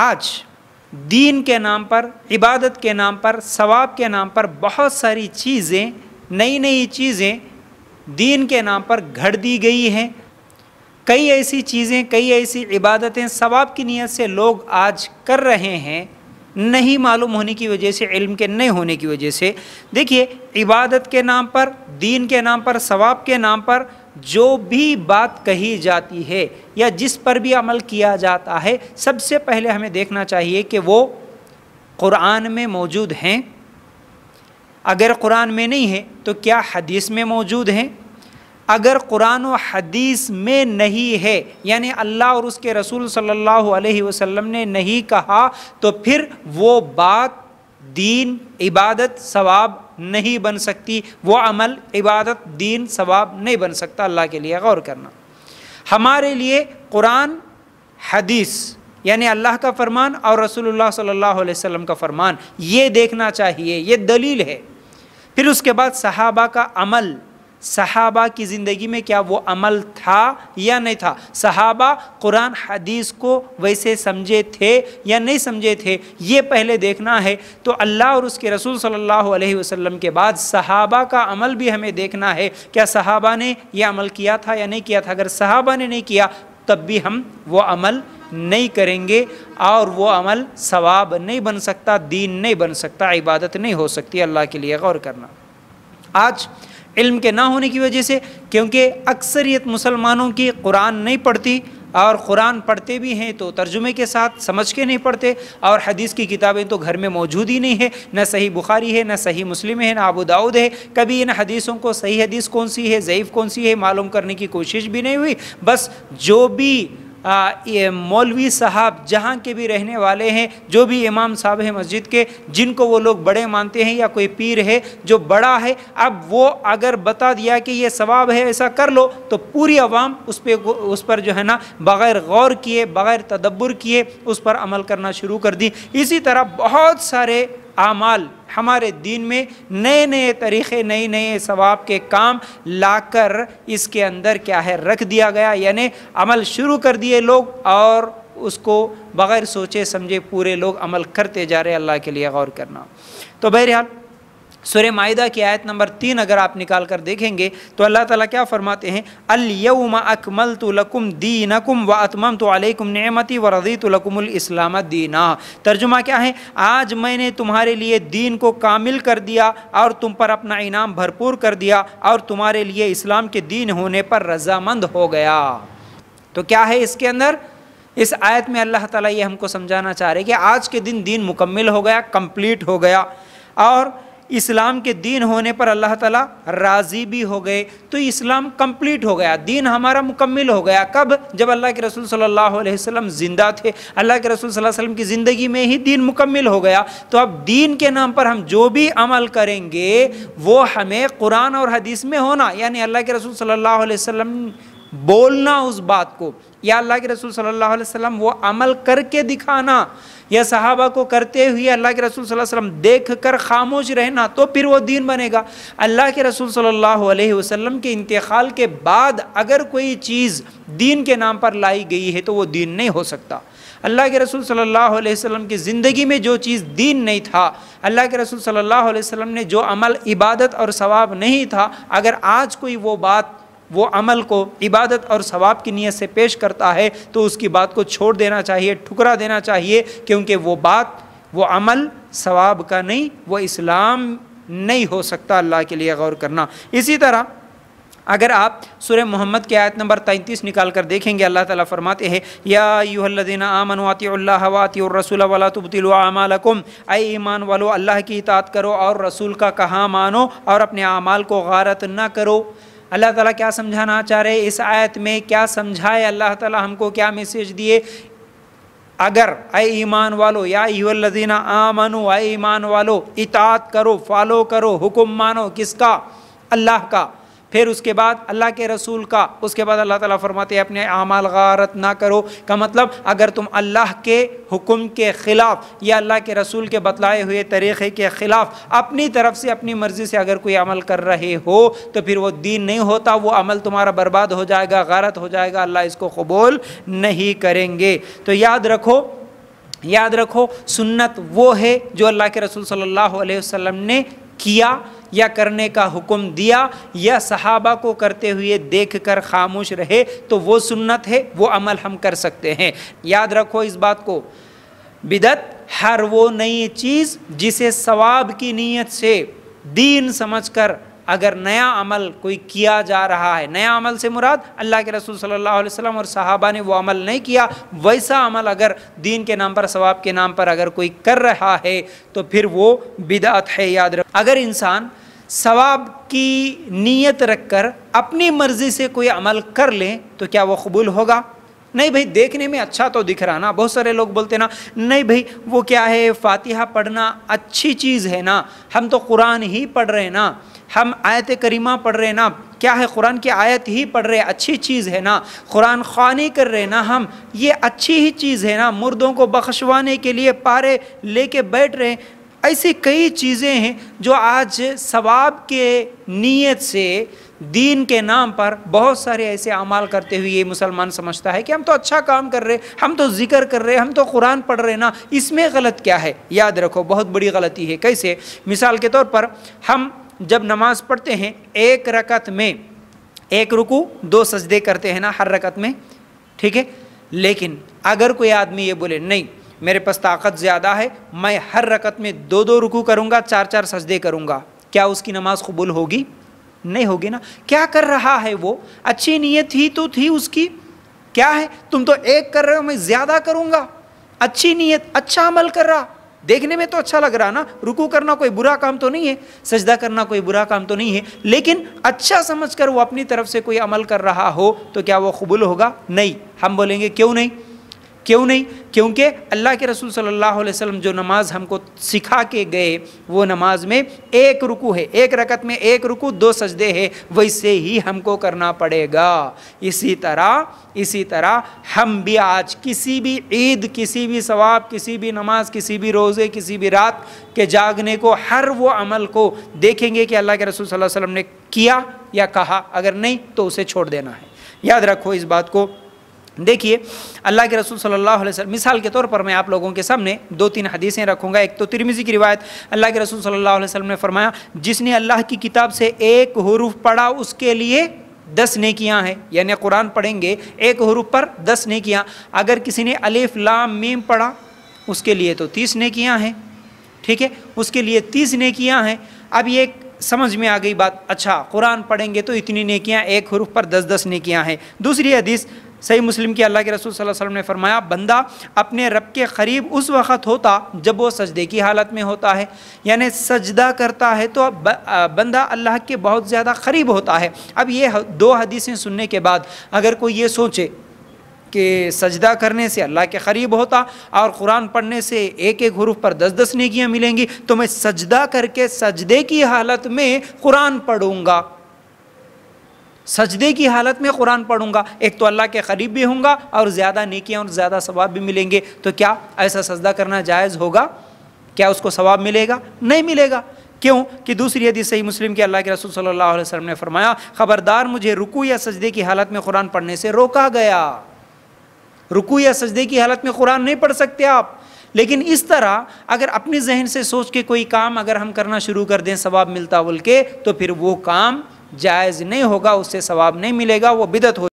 आज दीन के नाम पर इबादत के नाम पर सवाब के नाम पर बहुत सारी चीज़ें नई नई चीज़ें दीन के नाम पर घड़ दी गई हैं कई ऐसी चीज़ें कई ऐसी इबादतें सवाब की नीयत से लोग आज कर रहे हैं नहीं मालूम होने की वजह से इल्म के नहीं होने की वजह से देखिए इबादत के नाम पर दीन के नाम पर सवाब के नाम पर जो भी बात कही जाती है या जिस पर भी अमल किया जाता है सबसे पहले हमें देखना चाहिए कि वो क़ुरान में मौजूद हैं अगर कुरान में नहीं है तो क्या हदीस में मौजूद हैं अगर कुरान और हदीस में नहीं है यानी अल्लाह और उसके रसूल सल्लल्लाहु अलैहि वसल्लम ने नहीं कहा तो फिर वो बात दीन इबादत सवाब नहीं बन सकती वो अमल इबादत दीन सवाब नहीं बन सकता अल्लाह के लिए गौर करना हमारे लिए कुरान हदीस यानी अल्लाह का फरमान और रसूलुल्लाह सल्लल्लाहु अलैहि वसल्लम का फरमान ये देखना चाहिए ये दलील है फिर उसके बाद सहाबा का अमल सहाबा की ज़िंदगी में क्या वो अमल था या नहीं था सहाबा कुरान हदीस को वैसे समझे थे या नहीं समझे थे ये पहले देखना है तो अल्लाह और उसके रसूल सल्लल्लाहु अलैहि वसल्लम के बाद सहाबा का अमल भी हमें देखना है क्या सहाबा ने यह अमल किया था या नहीं किया था अगर सहाबा ने नहीं किया तब भी हम वो अमल नहीं करेंगे और वो अमल सवाब नहीं बन सकता दीन नहीं बन सकता इबादत नहीं हो सकती अल्लाह के लिए गौर करना आज इल्म के ना होने की वजह से क्योंकि अक्सरियत मुसलमानों की कुरान नहीं पढ़ती और कुरान पढ़ते भी हैं तो तर्जुमे के साथ समझ के नहीं पढ़ते और हदीस की किताबें तो घर में मौजूद ही नहीं है न सही बुखारी है न सही मुस्लिम है ना आबू दाऊद है कभी इन हदीसों को सही हदीस कौन सी है ज़यीफ़ कौन सी है मालूम करने की कोशिश भी नहीं हुई बस जो भी ये मौलवी साहब जहाँ के भी रहने वाले हैं जो भी इमाम साहब हैं मस्जिद के जिनको वो लोग बड़े मानते हैं या कोई पीर है जो बड़ा है अब वो अगर बता दिया कि ये सवाब है ऐसा कर लो तो पूरी आवाम उस पर उस पर जो है ना बग़ैर गौर किए बग़ैर तदब्बर किए उस पर अमल करना शुरू कर दी इसी तरह बहुत सारे आमाल हमारे दीन में नए नए तरीक़े नए नए सवाब के काम लाकर इसके अंदर क्या है रख दिया गया यानी अमल शुरू कर दिए लोग और उसको बग़ैर सोचे समझे पूरे लोग अमल करते जा रहे अल्लाह के लिए गौर करना तो बहरहाल सुर माहा की आयत नंबर तीन अगर आप निकाल कर देखेंगे तो अल्लाह ताला क्या फ़रमाते हैं अल्यम अकमल तो लकुम नकुम व अतमम तो अलकुम नमती व रदी तो लकुमलाम दीना तर्जुमा क्या है आज मैंने तुम्हारे लिए दीन को कामिल कर दिया और तुम पर अपना इनाम भरपूर कर दिया और तुम्हारे लिए इस्लाम के दीन होने पर रजामंद हो गया तो क्या है इसके अंदर इस आयत में अल्लाह ताला ये हमको समझाना चाह रहे कि आज के दिन दीन मुकम्मल हो गया कंप्लीट हो गया और इस्लाम के दीन होने पर अल्लाह ताला राज़ी भी हो गए तो इस्लाम कंप्लीट हो गया दीन हमारा मुकम्मल हो गया कब जब अल्लाह के रसूल सल्लल्लाहु अलैहि वसल्लम ज़िंदा थे अल्लाह के रसूल सल्लल्लाहु अलैहि वसल्लम की ज़िंदगी में ही दीन मुकम्मल हो गया तो अब दीन के नाम पर हम जो भी अमल करेंगे वो हमें कुरान और हदीस में होना यानी अल्लाह के रसूल सल्ला वसम बोलना उस बात को या अल्लाह के रसूल सल्लल्लाहु अलैहि वसल्लम वो अमल करके दिखाना या सहाबा को करते हुए अल्लाह के रसूल सल्लल्लाहु अलैहि वसल्लम देख कर खामोश रहना तो फिर वो दीन बनेगा अल्लाह के रसूल सल्लल्लाहु अलैहि वसल्लम के इंतकाल के बाद अगर कोई चीज़ दीन के नाम पर लाई गई है तो वो दीन नहीं हो सकता अल्लाह के रसूल सल्लल्लाहु अलैहि वसल्लम की ज़िंदगी में जो चीज़ दीन नहीं था अल्लाह के रसूल सल्लल्लाहु अलैहि वसल्लम ने जो अमल इबादत और सवाब नहीं था अगर आज कोई वो बात वो अमल को इबादत और सवाब की नीयत से पेश करता है तो उसकी बात को छोड़ देना चाहिए ठुकरा देना चाहिए क्योंकि वो बात वो अमल सवाब का नहीं वो इस्लाम नहीं हो सकता अल्लाह के लिए गौर करना इसी तरह अगर आप सुर मोहम्मद के आयत नंबर तैंतीस निकाल कर देखेंगे अल्लाह ताला फरमाते हैं या यूहल्लिन रसूल वाला आमालकुम आए ईमान वालो अल्लाह की इतात करो और रसूल का कहा मानो और अपने अमाल को गारत ना करो अल्लाह ताला क्या समझाना चाह रहे इस आयत में क्या समझाए अल्लाह ताला हमको क्या मैसेज दिए अगर आए ईमान वालो या आ मानो आए ईमान वालो इतात करो फॉलो करो हुक्म मानो किसका अल्लाह का फिर उसके बाद अल्लाह के रसूल का उसके बाद अल्लाह ताला फरमाते हैं अपने आमाल गारत ना करो का मतलब अगर तुम अल्लाह के हुक्म के ख़िलाफ़ या अल्लाह के रसूल के बतलाए हुए तरीक़े के ख़िलाफ़ अपनी तरफ से अपनी मर्ज़ी से अगर कोई अमल कर रहे हो तो फिर वो दीन नहीं होता वो अमल तुम्हारा बर्बाद हो जाएगा गारत हो जाएगा अल्लाह इसको कबूल नहीं करेंगे तो याद रखो याद रखो सुन्नत वो है जो अल्लाह के रसूल सल्लल्लाहु अलैहि वसल्लम ने किया या करने का हुक्म दिया या सहाबा को करते हुए देख कर खामोश रहे तो वो सुन्नत है वो अमल हम कर सकते हैं याद रखो इस बात को बिदत हर वो नई चीज़ जिसे सवाब की नीयत से दीन समझकर अगर नया अमल कोई किया जा रहा है नया अमल से मुराद अल्लाह के रसूल सल्लल्लाहु अलैहि वसल्लम और साहबा ने वो अमल नहीं किया वैसा अमल अगर दीन के नाम पर सवाब के नाम पर अगर कोई कर रहा है तो फिर वो बिदात है याद रख अगर इंसान सवाब की नीयत रख कर अपनी मर्ज़ी से कोई अमल कर लें तो क्या वो कबूल होगा नहीं भाई देखने में अच्छा तो दिख रहा ना बहुत सारे लोग बोलते ना नहीं भाई वो क्या है फातिहा पढ़ना अच्छी चीज़ है ना हम तो कुरान ही पढ़ रहे हैं ना हम आयत करीमा पढ़ रहे हैं ना क्या है कुरान की आयत ही पढ़ रहे अच्छी चीज़ है ना कुरान खानी कर रहे हैं ना हम ये अच्छी ही चीज़ है ना मुर्दों को बख्शवाने के लिए पारे लेके बैठ रहे ऐसी कई चीज़ें हैं जो आज सवाब के नीयत से दीन के नाम पर बहुत सारे ऐसे अमाल करते हुए ये मुसलमान समझता है कि हम तो अच्छा काम कर रहे हम तो जिक्र कर रहे हम तो कुरान पढ़ रहे ना इसमें गलत क्या है याद रखो बहुत बड़ी गलती है कैसे मिसाल के तौर पर हम जब नमाज़ पढ़ते हैं एक रकत में एक रुकू दो सजदे करते हैं ना हर रकत में ठीक है लेकिन अगर कोई आदमी ये बोले नहीं मेरे पास ताकत ज़्यादा है मैं हर रकत में दो दो रुकू करूँगा चार चार सजदे करूँगा क्या उसकी नमाज कबूल होगी नहीं होगी ना क्या कर रहा है वो अच्छी नीयत ही तो थी उसकी क्या है तुम तो एक कर रहे हो मैं ज़्यादा करूँगा अच्छी नीयत अच्छा अमल कर रहा देखने में तो अच्छा लग रहा ना रुकू करना कोई बुरा काम तो नहीं है सजदा करना कोई बुरा काम तो नहीं है लेकिन अच्छा समझ कर वो अपनी तरफ से कोई अमल कर रहा हो तो क्या वो कबूल होगा नहीं हम बोलेंगे क्यों नहीं क्यों नहीं क्योंकि अल्लाह के रसूल सल्लल्लाहु अलैहि वसल्लम जो नमाज हमको सिखा के गए वो नमाज में एक रुकू है एक रकत में एक रुकू दो सजदे है वैसे ही हमको करना पड़ेगा इसी तरह इसी तरह हम भी आज किसी भी ईद किसी भी सवाब किसी भी नमाज किसी भी रोज़े किसी भी रात के जागने को हर वो अमल को देखेंगे कि अल्लाह के रसूल सल्लल्लाहु अलैहि वसल्लम ने किया या कहा अगर नहीं तो उसे छोड़ देना है याद रखो इस बात को देखिए अल्लाह के रसूल सल्लल्लाहु अलैहि वसल्लम मिसाल के तौर पर मैं आप लोगों के सामने दो तीन हदीसें रखूंगा एक तो तिरमिजी की रिवायत अल्लाह के रसूल सल्लल्लाहु अलैहि वसल्लम ने फरमाया जिसने अल्लाह की किताब से एक हरूफ पढ़ा उसके लिए दस नेकियां हैं यानी कुरान पढ़ेंगे एक हरूफ पर दस नेकियां अगर किसी ने अलिफ लाम मीम पढ़ा उसके लिए तो तीस नेकियां हैं ठीक है उसके लिए तीस नेकियां हैं अब ये समझ में आ गई बात अच्छा कुरान पढ़ेंगे तो इतनी नेकियां एक हरूफ पर दस दस नेकियां हैं दूसरी हदीस सही मुस्लिम की अल्लाह के रसूल सल्लल्लाहु अलैहि वसल्लम ने फरमाया बंदा अपने रब के करीब उस वक़्त होता जब वो सजदे की हालत में होता है यानी सजदा करता है तो अब बंदा अल्लाह के बहुत ज़्यादा करीब होता है अब ये दो हदीसें सुनने के बाद अगर कोई ये सोचे कि सजदा करने से अल्लाह के करीब होता और कुरान पढ़ने से एक एक हरूफ पर दस दस नेकियाँ मिलेंगी तो मैं सजदा करके सजदे की हालत में कुरान पढ़ूँगा सजदे की हालत में कुरान पढ़ूंगा एक तो अल्लाह के करीब भी होंगे और ज़्यादा नेकियाँ और ज़्यादा सवाब भी मिलेंगे तो क्या ऐसा सजदा करना जायज़ होगा क्या उसको सवाब मिलेगा नहीं मिलेगा क्यों कि दूसरी यदि सही मुस्लिम के अल्लाह के रसूल सल्लल्लाहु अलैहि वसल्लम ने फरमाया ख़बरदार मुझे रुकू या सजदे की हालत में कुरान पढ़ने से रोका गया रुकू या सजदे की हालत में कुरान नहीं पढ़ सकते आप लेकिन इस तरह अगर अपने जहन से सोच के कोई काम अगर हम करना शुरू कर दें सवाब मिलता बोल के तो फिर वो काम जायज़ नहीं होगा उससे सवाब नहीं मिलेगा वो बिदत हो